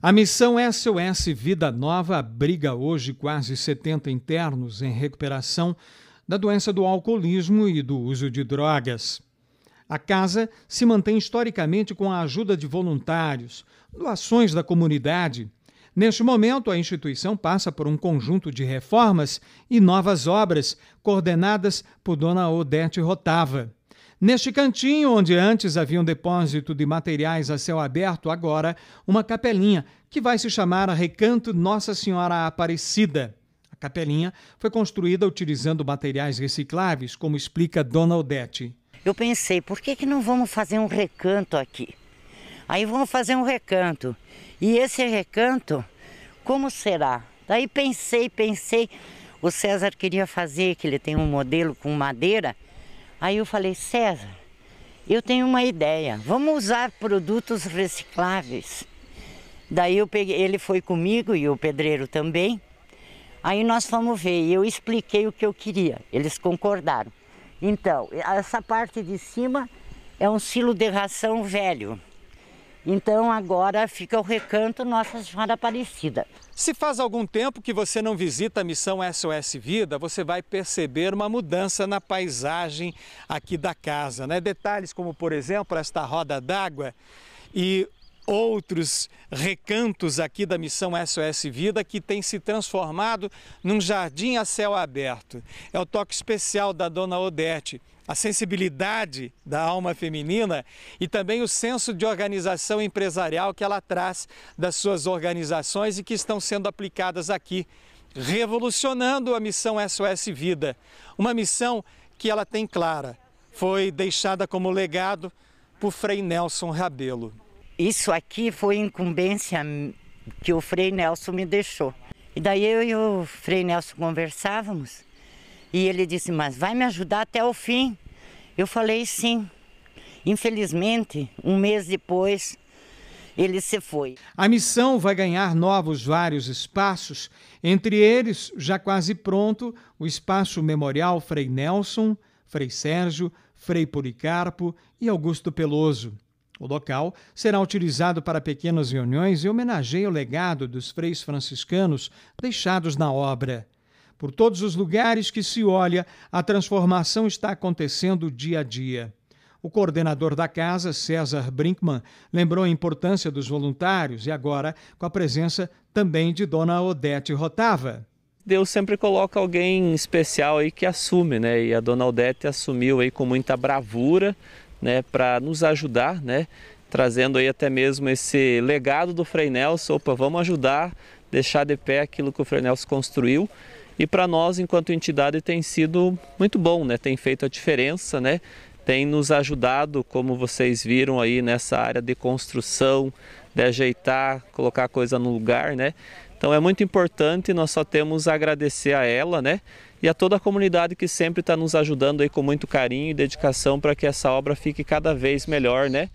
A missão SOS Vida Nova abriga hoje quase 70 internos em recuperação da doença do alcoolismo e do uso de drogas. A casa se mantém historicamente com a ajuda de voluntários, doações da comunidade. Neste momento, a instituição passa por um conjunto de reformas e novas obras coordenadas por Dona Odete Rotava. Neste cantinho, onde antes havia um depósito de materiais a céu aberto, agora uma capelinha que vai se chamar Recanto Nossa Senhora Aparecida. A capelinha foi construída utilizando materiais recicláveis, como explica Dona Odete. Eu pensei, por que, que não vamos fazer um recanto aqui? Aí vamos fazer um recanto. E esse recanto, como será? Daí pensei, pensei. O César queria fazer, que ele tem um modelo com madeira Aí eu falei, César, eu tenho uma ideia, vamos usar produtos recicláveis. Daí eu peguei, ele foi comigo e o pedreiro também. Aí nós fomos ver e eu expliquei o que eu queria. Eles concordaram. Então, essa parte de cima é um silo de ração velho. Então agora fica o recanto Nossa Senhora Aparecida. Se faz algum tempo que você não visita a missão SOS Vida, você vai perceber uma mudança na paisagem aqui da casa, né? Detalhes como, por exemplo, esta roda d'água e outros recantos aqui da missão SOS Vida que tem se transformado num jardim a céu aberto. É o toque especial da dona Odete, a sensibilidade da alma feminina e também o senso de organização empresarial que ela traz das suas organizações e que estão sendo aplicadas aqui, revolucionando a missão SOS Vida. Uma missão que ela tem clara, foi deixada como legado por Frei Nelson Rabelo. Isso aqui foi incumbência que o Frei Nelson me deixou. E daí eu e o Frei Nelson conversávamos e ele disse: Mas vai me ajudar até o fim? Eu falei: Sim. Infelizmente, um mês depois, ele se foi. A missão vai ganhar novos vários espaços, entre eles, já quase pronto, o espaço memorial Frei Nelson, Frei Sérgio, Frei Policarpo e Augusto Peloso. O local será utilizado para pequenas reuniões e homenageia o legado dos freios franciscanos deixados na obra. Por todos os lugares que se olha, a transformação está acontecendo dia a dia. O coordenador da casa, César Brinkman, lembrou a importância dos voluntários e agora com a presença também de Dona Odete Rotava. Deus sempre coloca alguém especial aí que assume, né? E a Dona Odete assumiu aí com muita bravura, né, para nos ajudar, né, trazendo aí até mesmo esse legado do Frei Nelson, opa, vamos ajudar, deixar de pé aquilo que o Frei Nelson construiu. E para nós, enquanto entidade, tem sido muito bom, né? Tem feito a diferença, né? Tem nos ajudado, como vocês viram aí nessa área de construção, de ajeitar, colocar a coisa no lugar, né? Então é muito importante, nós só temos a agradecer a ela, né? e a toda a comunidade que sempre está nos ajudando aí com muito carinho e dedicação para que essa obra fique cada vez melhor, né?